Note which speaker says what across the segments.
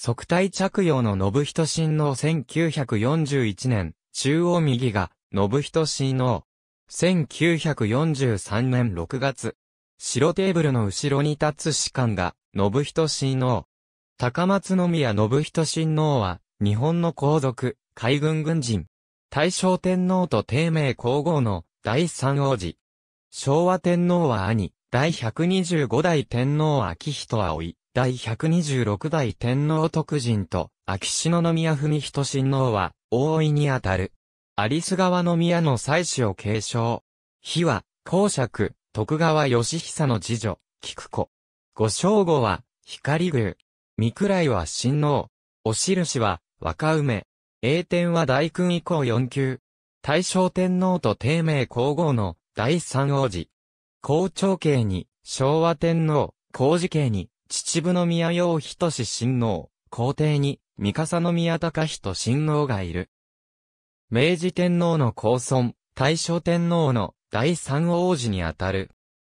Speaker 1: 即体着用の信人親王1941年、中央右が、信人親王。1943年6月、白テーブルの後ろに立つ士官が、信人親王。高松宮信人親王は、日本の皇族、海軍軍人。大正天皇と帝名皇后の第三王子。昭和天皇は兄、第125代天皇秋人葵。第126代天皇徳人と、秋篠宮文人親王は、大いにあたる。有栖川宮の妻子を継承。日は、公爵、徳川義久の次女、菊子。ご正吾は、光宮。三倉井は親王。お印は、若梅。栄天は大君以降四級。大正天皇と帝名皇后の第三王子。皇朝系に、昭和天皇、皇子系に、秩父宮陽人志親王、皇帝に、三笠宮隆人親王がいる。明治天皇の高尊、大正天皇の第三王子にあたる。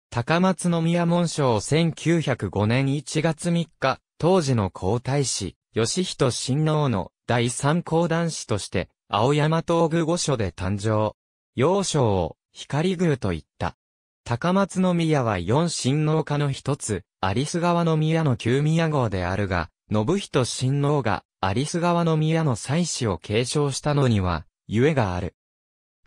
Speaker 1: 高松宮門章1905年1月3日、当時の皇太子、義人親王の第三皇男子として、青山東宮御所で誕生。幼少を光宮と言った。高松宮は四親王家の一つ、有栖川の宮の旧宮号であるが、信人親王が有栖川の宮の祭祀を継承したのには、ゆえがある。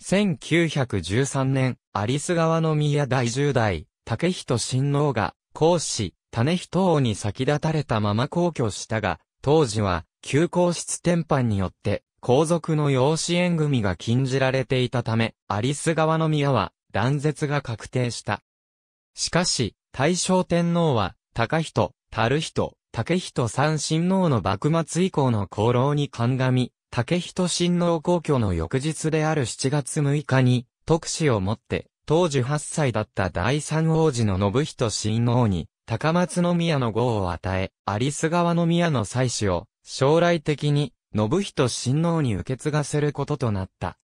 Speaker 1: 1913年、有栖川の宮第10代、竹人親王が、皇子、種人王に先立たれたまま皇居したが、当時は、旧皇室転搬によって、皇族の養子縁組が禁じられていたため、有栖川の宮は、断絶が確定した。しかし、大正天皇は、高人、樽人、竹人三親王の幕末以降の功労に鑑み、竹人親王皇居の翌日である7月6日に、特使をもって、当時8歳だった第三王子の信人親王に、高松宮の号を与え、有栖川宮の祭祀を、将来的に、信人親王に受け継がせることとなった。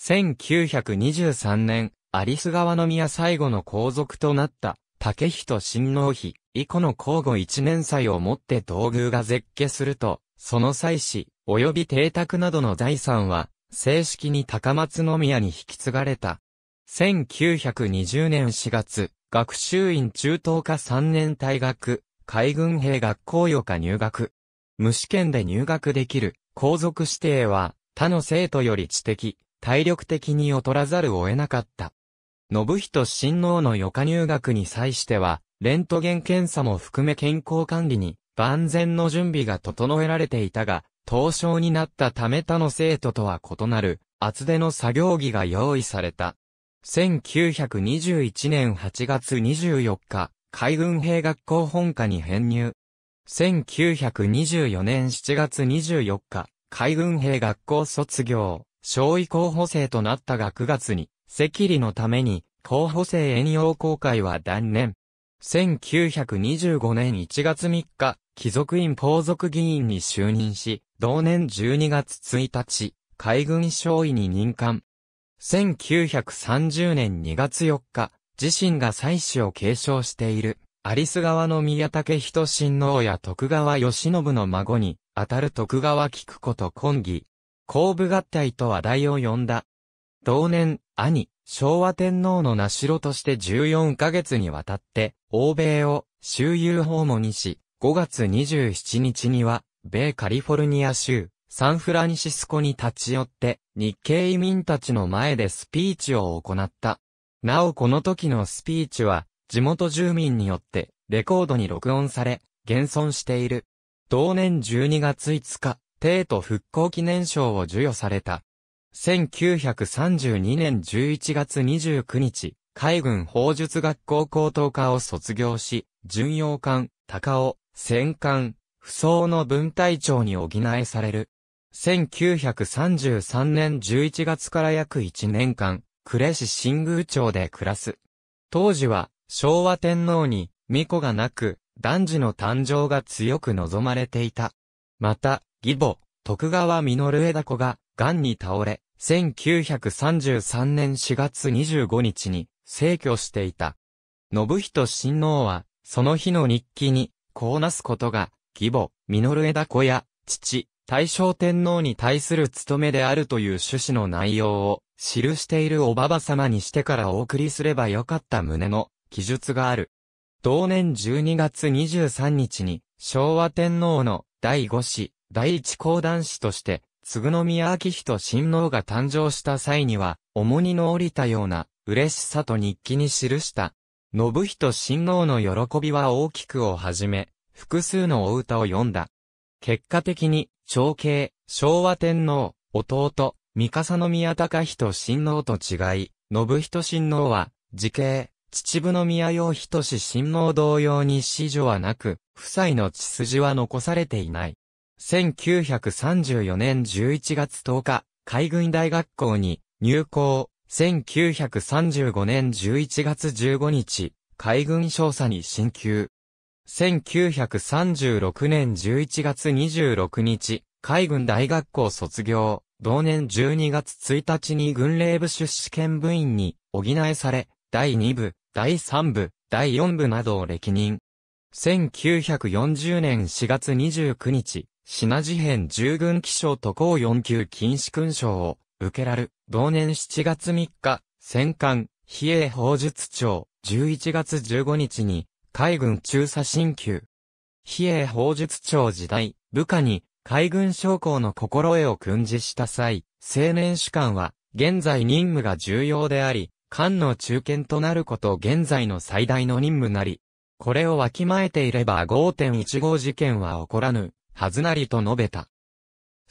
Speaker 1: 1923年、有栖川宮最後の皇族となった竹人親王妃、以降の交互一年祭をもって道宮が絶景すると、その祭祀、及び邸宅などの財産は、正式に高松宮に引き継がれた。1920年4月、学習院中等科3年退学、海軍兵学校予科入学。無試験で入学できる、皇族指定は、他の生徒より知的、体力的に劣らざるを得なかった。信人親王の余科入学に際しては、レントゲン検査も含め健康管理に万全の準備が整えられていたが、当初になったため他の生徒とは異なる厚手の作業着が用意された。1921年8月24日、海軍兵学校本科に編入。1924年7月24日、海軍兵学校卒業、小医候補生となったが9月に、赤痢のために、候補生遠洋公開は断念。1925年1月3日、貴族院皇族議員に就任し、同年12月1日、海軍少尉に任官。1930年2月4日、自身が妻子を継承している、アリス川の宮武人親王や徳川義信の孫に、あたる徳川菊子と婚儀。後部合体と話題を呼んだ、同年、兄、昭和天皇の名代として14ヶ月にわたって、欧米を周遊訪問にし、5月27日には、米カリフォルニア州、サンフランシスコに立ち寄って、日系移民たちの前でスピーチを行った。なおこの時のスピーチは、地元住民によって、レコードに録音され、現存している。同年12月5日、帝都復興記念賞を授与された。1932年11月29日、海軍砲術学校高等科を卒業し、巡洋艦、高尾、戦艦、不相の分隊長に補えされる。1933年11月から約1年間、呉市新宮町で暮らす。当時は、昭和天皇に、巫女がなく、男児の誕生が強く望まれていた。また、義母、徳川実枝子が、癌に倒れ、1933年4月25日に逝去していた。信人親王は、その日の日記に、こうなすことが、義母、実枝子や、父、大正天皇に対する務めであるという趣旨の内容を、記しているおばば様にしてからお送りすればよかった旨の記述がある。同年12月23日に、昭和天皇の第五子、第一公団子として、嗣宮明人親王が誕生した際には、重荷の降りたような、嬉しさと日記に記した。信人親王の喜びは大きくをはじめ、複数のお歌を読んだ。結果的に、長兄、昭和天皇、弟、三笠宮隆人親王と違い、信人親王は、時系、秩父宮洋人氏親王同様に子女はなく、夫妻の血筋は残されていない。1934年11月10日、海軍大学校に入校、1935年11月15日、海軍少佐に進級。1936年11月26日、海軍大学校卒業、同年12月1日に軍令部出資見部員に補えされ、第2部、第3部、第4部などを歴任。1940年4月29日、品事変従軍記章と高4級禁止勲章を受けらる。同年7月3日、戦艦、比叡砲術長、11月15日に、海軍中佐新級。比叡砲術長時代、部下に、海軍将校の心得を訓示した際、青年主官は、現在任務が重要であり、艦の中堅となること現在の最大の任務なり。これをわきまえていれば5.15事件は起こらぬ。はずなりと述べた。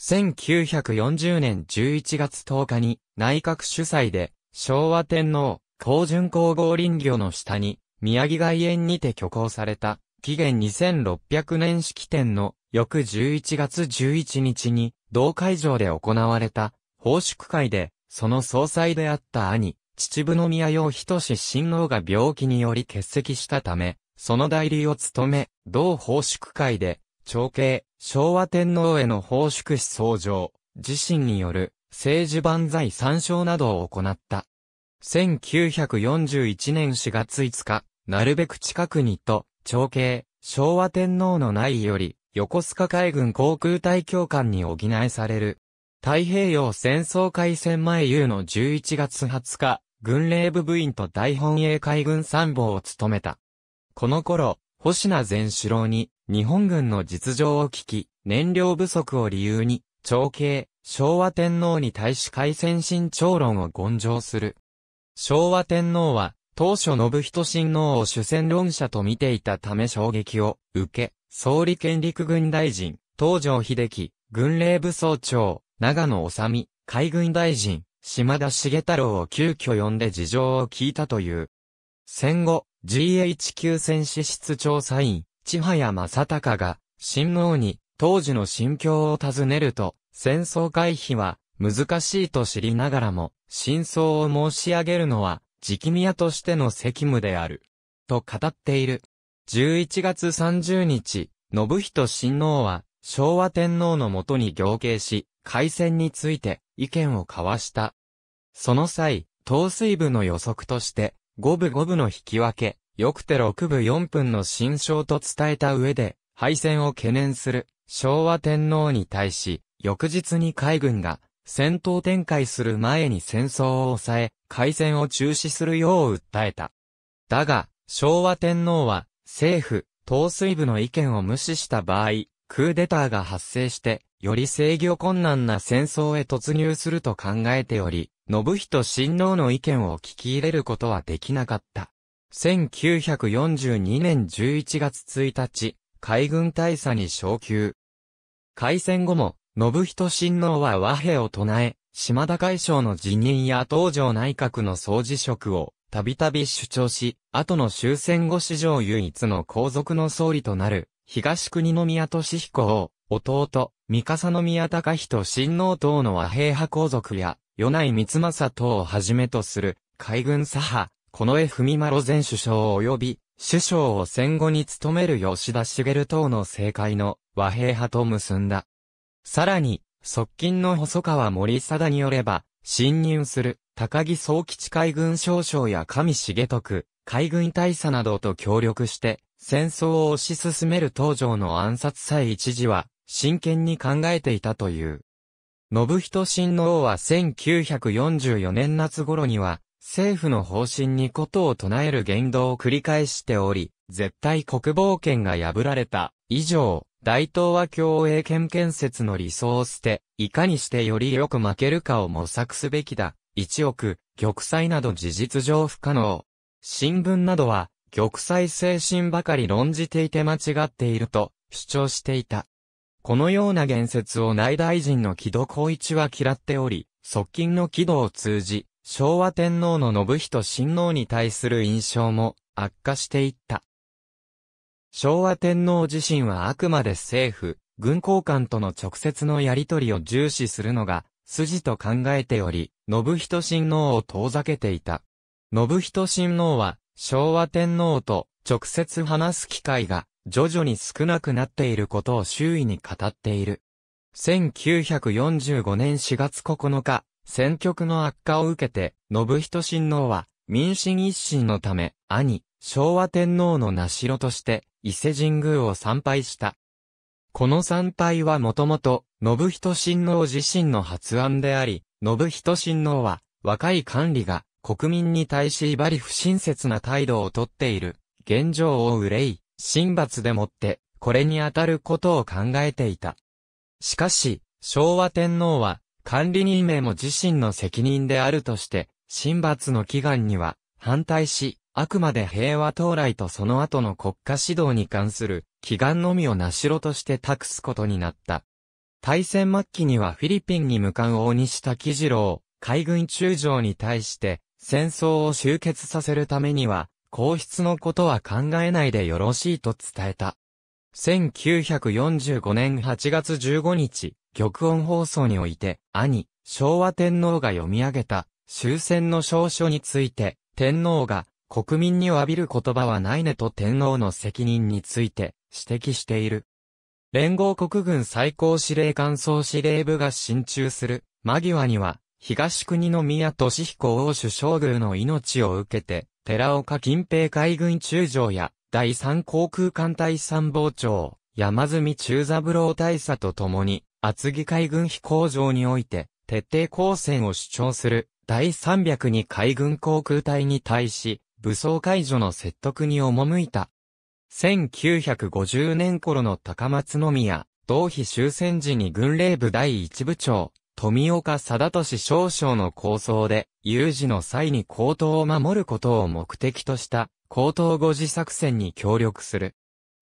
Speaker 1: 1940年11月10日に内閣主催で昭和天皇、高順皇后林業の下に宮城外苑にて挙行された紀元2600年式典の翌11月11日に同会場で行われた報祝会でその総裁であった兄、秩父宮洋仁親王が病気により欠席したため、その代理を務め、同報祝会で、長兄、昭和天皇への奉祝死相上、自身による政治万歳参照などを行った。1941年4月5日、なるべく近くにと、長兄、昭和天皇の内より、横須賀海軍航空隊教官に補えされる。太平洋戦争開戦前夕の11月20日、軍令部部員と大本営海軍参謀を務めた。この頃、星名前首郎に、日本軍の実情を聞き、燃料不足を理由に、長兄、昭和天皇に対し海戦新長論を言上する。昭和天皇は、当初信人親王を主戦論者と見ていたため衝撃を受け、総理権陸軍大臣、東条秀樹、軍令部総長、長野治美、海軍大臣、島田重太郎を急遽呼んで事情を聞いたという。戦後、GHQ 戦士室調査員、千早正隆が、新王に、当時の心境を尋ねると、戦争回避は、難しいと知りながらも、真相を申し上げるのは、直宮としての責務である。と語っている。11月30日、信人親王は、昭和天皇のもとに行刑し、開戦について意見を交わした。その際、統水部の予測として、五分五分の引き分け、よくて六部4分の新章と伝えた上で、敗戦を懸念する昭和天皇に対し、翌日に海軍が戦闘展開する前に戦争を抑え、開戦を中止するよう訴えた。だが、昭和天皇は政府、統帥部の意見を無視した場合、クーデターが発生して、より制御困難な戦争へ突入すると考えており、信人親王の意見を聞き入れることはできなかった。1942年11月1日、海軍大佐に昇級。開戦後も、信人親王は和平を唱え、島田海将の辞任や東条内閣の総辞職を、たびたび主張し、後の終戦後史上唯一の皇族の総理となる、東国宮俊彦を、弟、三笠宮隆人親王等の和平派皇族や、米内光政等をはじめとする海軍左派、近衛文丸前首相及び首相を戦後に務める吉田茂等の政界の和平派と結んだ。さらに、側近の細川森貞によれば、侵入する高木総吉海軍少将や上重徳、海軍大佐などと協力して、戦争を推し進める東条の暗殺さえ一時は、真剣に考えていたという。信人親王は1944年夏頃には、政府の方針にことを唱える言動を繰り返しており、絶対国防権が破られた。以上、大東亜共栄圏建設の理想を捨て、いかにしてよりよく負けるかを模索すべきだ。一億、玉砕など事実上不可能。新聞などは、玉砕精神ばかり論じていて間違っていると主張していた。このような言説を内大臣の木戸孝一は嫌っており、側近の木戸を通じ、昭和天皇の信人親王に対する印象も悪化していった。昭和天皇自身はあくまで政府、軍交官との直接のやり取りを重視するのが筋と考えており、信人親王を遠ざけていた。信人親王は昭和天皇と直接話す機会が徐々に少なくなっていることを周囲に語っている。1945年4月9日、選挙区の悪化を受けて、信人親王は、民進一心のため、兄、昭和天皇の名城として、伊勢神宮を参拝した。この参拝はもともと、信人親王自身の発案であり、信人親王は、若い管理が、国民に対し威張り不親切な態度をとっている、現状を憂い、神罰でもって、これに当たることを考えていた。しかし、昭和天皇は、管理人名も自身の責任であるとして、神罰の祈願には、反対し、あくまで平和到来とその後の国家指導に関する祈願のみをなしろとして託すことになった。大戦末期にはフィリピンに向かう大西滝次郎、海軍中将に対して、戦争を終結させるためには、皇室のことは考えないでよろしいと伝えた。1945年8月15日、玉音放送において、兄、昭和天皇が読み上げた、終戦の証書について、天皇が、国民に詫びる言葉はないねと天皇の責任について、指摘している。連合国軍最高司令官総司令部が進駐する、間際には、東国の宮俊彦王首将軍の命を受けて、寺岡近平海軍中将や、第三航空艦隊参謀長、山積中三郎大佐と共に、厚木海軍飛行場において、徹底抗戦を主張する、第302海軍航空隊に対し、武装解除の説得に赴いた。1950年頃の高松宮、同飛終戦時に軍令部第一部長、富岡貞俊少将の構想で、有事の際に高等を守ることを目的とした、高等護持作戦に協力する。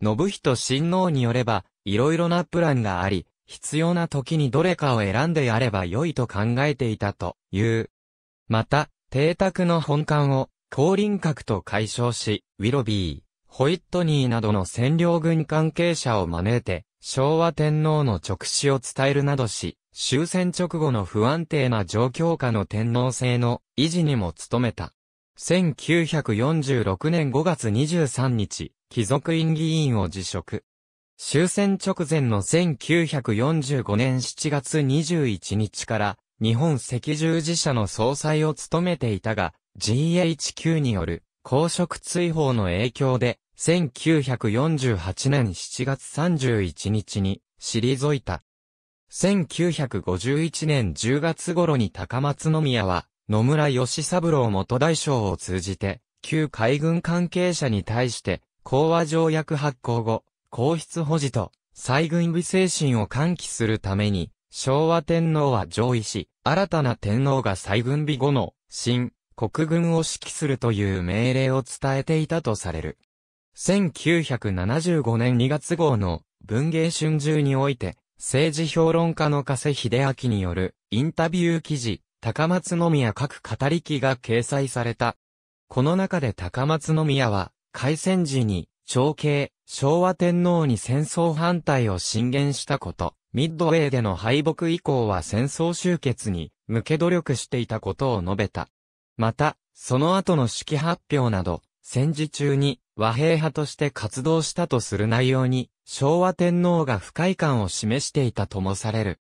Speaker 1: 信人親王によれば、いろいろなプランがあり、必要な時にどれかを選んでやれば良いと考えていたという。また、邸宅の本館を、降臨閣と解消し、ウィロビー、ホイットニーなどの占領軍関係者を招いて、昭和天皇の直視を伝えるなどし、終戦直後の不安定な状況下の天皇制の維持にも努めた。1946年5月23日、貴族院議員を辞職。終戦直前の1945年7月21日から日本赤十字社の総裁を務めていたが、GHQ による公職追放の影響で1948年7月31日に退いた。1951年10月頃に高松宮は、野村義三郎元大将を通じて、旧海軍関係者に対して、講和条約発行後、皇室保持と、再軍備精神を喚起するために、昭和天皇は上位し、新たな天皇が再軍備後の、新、国軍を指揮するという命令を伝えていたとされる。1975年2月号の文芸春秋において、政治評論家の加瀬秀明によるインタビュー記事、高松宮各語り記が掲載された。この中で高松宮は、開戦時に、長兄、昭和天皇に戦争反対を進言したこと、ミッドウェーでの敗北以降は戦争終結に向け努力していたことを述べた。また、その後の式発表など、戦時中に和平派として活動したとする内容に、昭和天皇が不快感を示していたともされる。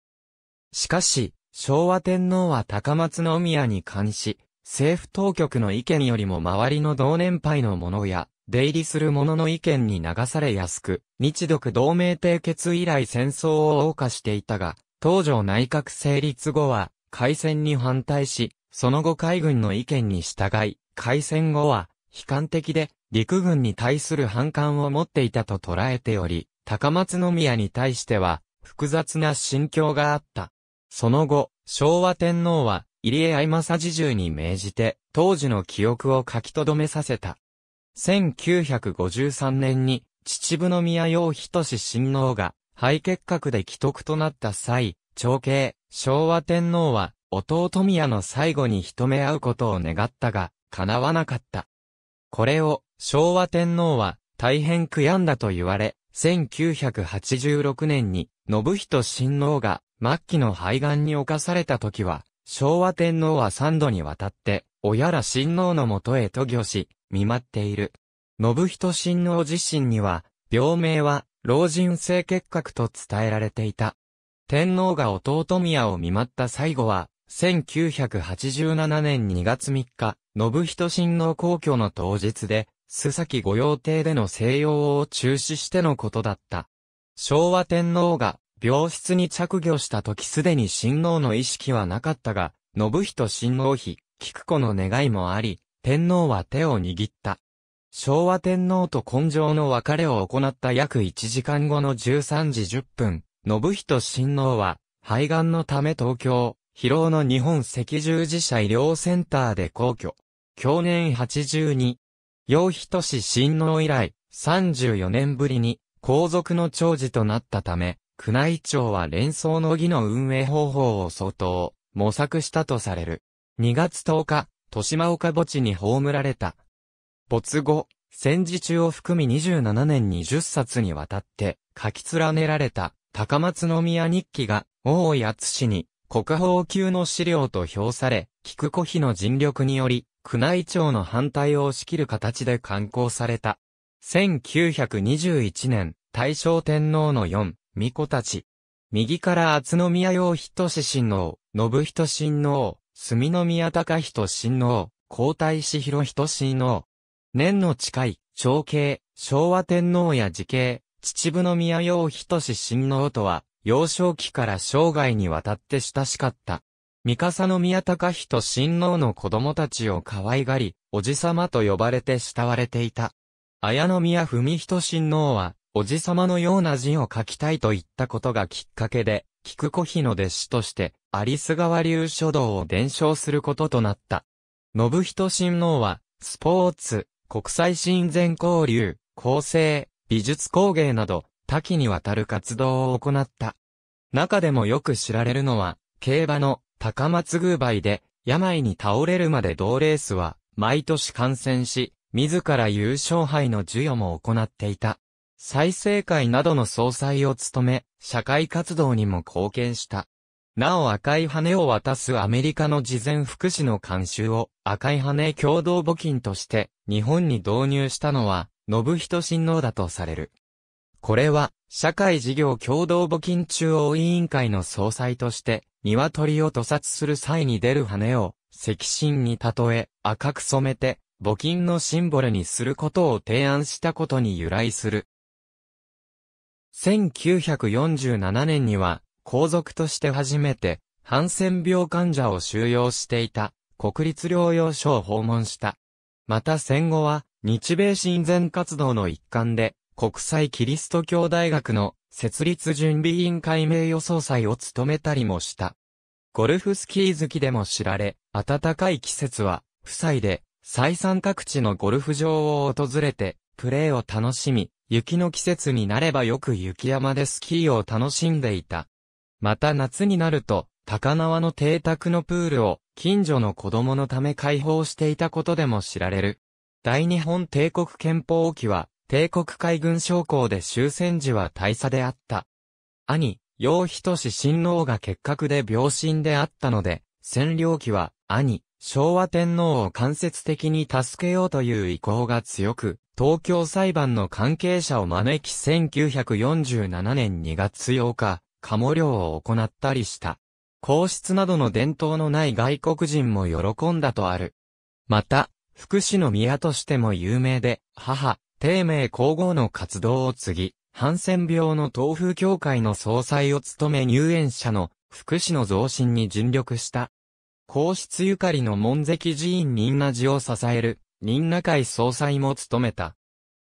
Speaker 1: しかし、昭和天皇は高松宮に関し、政府当局の意見よりも周りの同年配の者や、出入りする者の意見に流されやすく、日独同盟締結以来戦争を謳歌していたが、東条内閣成立後は、改戦に反対し、その後海軍の意見に従い、改戦後は、悲観的で陸軍に対する反感を持っていたと捉えており、高松宮に対しては、複雑な心境があった。その後、昭和天皇は、入江愛正侍従に命じて、当時の記憶を書き留めさせた。1953年に、秩父宮洋仁親王が、肺結核で既得となった際、長兄、昭和天皇は、弟宮の最後に一目会うことを願ったが、叶わなかった。これを、昭和天皇は大変悔やんだと言われ、1986年に信人親王が末期の肺がんに侵された時は、昭和天皇は三度にわたって、親ら親王のもとへ渡御し、見舞っている。信人親王自身には、病名は、老人性結核と伝えられていた。天皇が弟宮を見舞った最後は、1987年2月3日、信人親王皇居の当日で、須崎御用邸での静養を中止してのことだった。昭和天皇が病室に着御した時すでに親王の意識はなかったが、信人親王妃、菊子の願いもあり、天皇は手を握った。昭和天皇と根性の別れを行った約1時間後の13時10分、信人親王は、肺がんのため東京、疲労の日本赤十字社医療センターで皇居。去年82、日都市親王以来、34年ぶりに皇族の長寿となったため、宮内庁は連想の儀の運営方法を相当、模索したとされる。2月10日、豊島岡墓地に葬られた。没後、戦時中を含み27年20冊にわたって書き連ねられた高松宮日記が大井厚氏に国宝級の資料と評され、菊子妃の尽力により宮内庁の反対を押し切る形で刊行された。1921年、大正天皇の4、巫女たち。右から厚宮洋人志親王、信人親王、住宮隆人親王、皇太子広人親王。年の近い、長兄、昭和天皇や次兄、秩父宮洋人志親王とは、幼少期から生涯にわたって親しかった。三笠宮隆人親王の子供たちを可愛がり、おじさまと呼ばれて慕われていた。綾宮文人親王は、おじさまのような字を書きたいと言ったことがきっかけで、菊子妃の弟子として、有栖川流書道を伝承することとなった。信人親王は、スポーツ、国際親善交流、構成、美術工芸など、多岐にわたる活動を行った。中でもよく知られるのは、競馬の高松宮杯で病に倒れるまで同レースは毎年観戦し、自ら優勝杯の授与も行っていた。再生会などの総裁を務め、社会活動にも貢献した。なお赤い羽を渡すアメリカの事前福祉の監修を赤い羽共同募金として日本に導入したのは信人親王だとされる。これは社会事業共同募金中央委員会の総裁として鶏を屠殺する際に出る羽を、赤心に例え、赤く染めて、募金のシンボルにすることを提案したことに由来する。1947年には、皇族として初めて、ハンセン病患者を収容していた、国立療養所を訪問した。また戦後は、日米親善活動の一環で、国際キリスト教大学の設立準備委員会名誉総裁を務めたりもした。ゴルフスキー好きでも知られ、暖かい季節は、夫妻で、再三各地のゴルフ場を訪れて、プレーを楽しみ、雪の季節になればよく雪山でスキーを楽しんでいた。また夏になると、高輪の邸宅のプールを近所の子供のため開放していたことでも知られる。大日本帝国憲法沖は帝国海軍将校で終戦時は大佐であった。兄、楊仁志親王が結核で病身であったので、占領期は兄、昭和天皇を間接的に助けようという意向が強く、東京裁判の関係者を招き1947年2月8日、カモ漁を行ったりした。皇室などの伝統のない外国人も喜んだとある。また、福祉の宮としても有名で、母、丁名皇后の活動を継ぎ、ハンセン病の東風協会の総裁を務め入園者の福祉の増進に尽力した。皇室ゆかりの門跡寺院仁和寺を支える、仁和会総裁も務めた。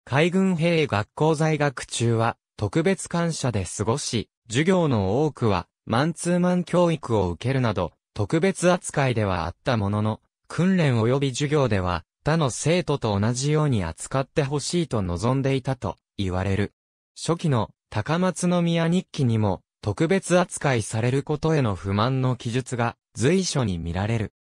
Speaker 1: 海軍兵学校在学中は、特別感謝で過ごし、授業の多くは、マンツーマン教育を受けるなど、特別扱いではあったものの、訓練及び授業では、他の生徒と同じように扱ってほしいと望んでいたと言われる。初期の高松宮日記にも特別扱いされることへの不満の記述が随所に見られる。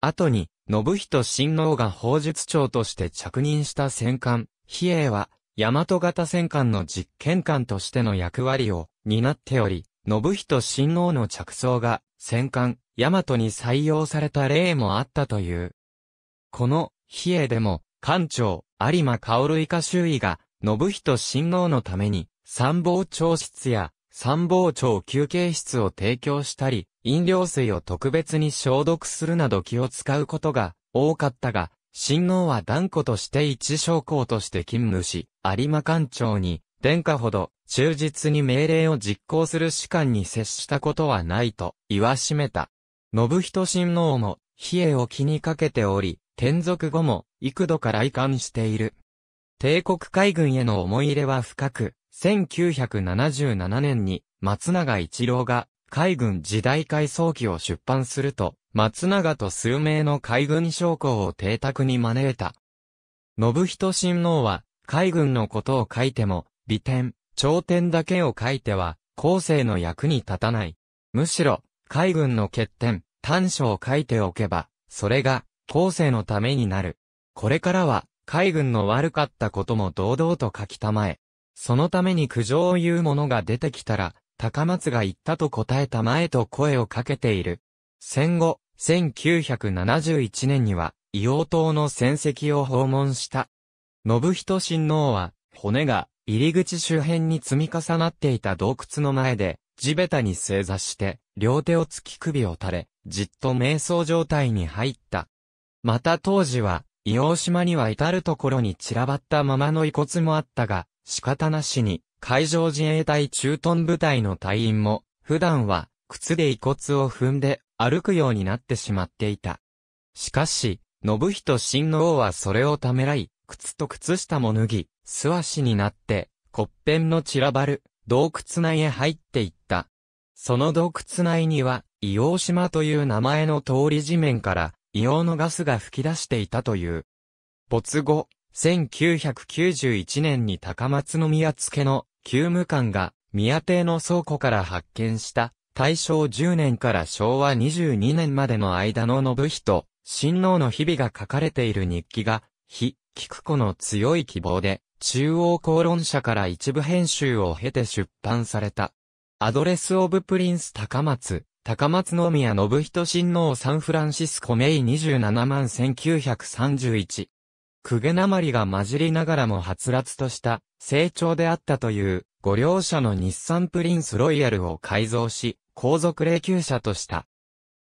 Speaker 1: 後に、信人親王が法術長として着任した戦艦、比叡は、大和型戦艦の実験艦としての役割を担っており、信人親王の着想が戦艦、大和に採用された例もあったという。この比叡でも、官庁、有馬薫以下周囲が、信人親王のために、参謀長室や、参謀長休憩室を提供したり、飲料水を特別に消毒するなど気を使うことが多かったが、親王は断固として一将校として勤務し、有馬官庁に、殿下ほど忠実に命令を実行する士官に接したことはないと言わしめた。信人親王も、比叡を気にかけており、転属後も幾度か来館している。帝国海軍への思い入れは深く、1977年に松永一郎が海軍時代改装記を出版すると、松永と数名の海軍将校を邸宅に招いた。信人親王は海軍のことを書いても、美点、頂点だけを書いては、後世の役に立たない。むしろ、海軍の欠点、短所を書いておけば、それが、後世のためになる。これからは、海軍の悪かったことも堂々と書きたまえ。そのために苦情を言う者が出てきたら、高松が言ったと答えたまえと声をかけている。戦後、1971年には、硫黄島の戦績を訪問した。信人親王は、骨が、入り口周辺に積み重なっていた洞窟の前で、地べたに正座して、両手を突き首を垂れ、じっと瞑想状態に入った。また当時は、伊黄島には至るところに散らばったままの遺骨もあったが、仕方なしに、海上自衛隊駐屯部隊の隊員も、普段は、靴で遺骨を踏んで、歩くようになってしまっていた。しかし、信人親王はそれをためらい、靴と靴下も脱ぎ、素足になって、骨片の散らばる、洞窟内へ入っていった。その洞窟内には、伊黄島という名前の通り地面から、硫黄のガスが噴き出していたという。没後、1991年に高松宮付の旧務官が宮邸の倉庫から発見した大正10年から昭和22年までの間の信人、親王の日々が書かれている日記が、非、菊子の強い希望で、中央公論社から一部編集を経て出版された。アドレスオブプリンス高松、高松宮信人親王サンフランシスコメイ27万1931。くげなまりが混じりながらもはつらつとした成長であったというご両者の日産プリンスロイヤルを改造し、皇族霊柩車とした。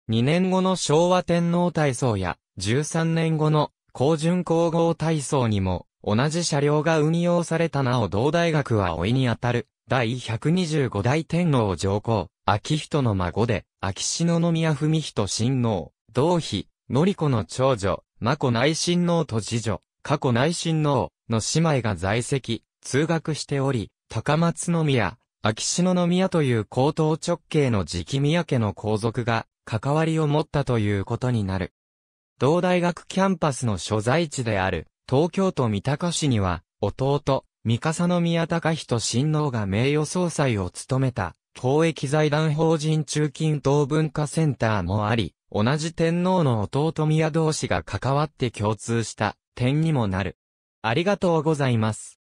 Speaker 1: 2年後の昭和天皇体操や13年後の高順皇后体操にも同じ車両が運用されたなお同大学は老いにあたる第125代天皇上皇、秋仁の孫で、秋篠宮文人親王、同妃、典子の長女、真子内親王と次女、過去内親王の姉妹が在籍、通学しており、高松宮、秋篠宮という高等直系の直宮家の皇族が、関わりを持ったということになる。同大学キャンパスの所在地である、東京都三鷹市には、弟、三笠宮隆人親王が名誉総裁を務めた、公益財団法人中近東文化センターもあり、同じ天皇の弟宮同士が関わって共通した点にもなる。ありがとうございます。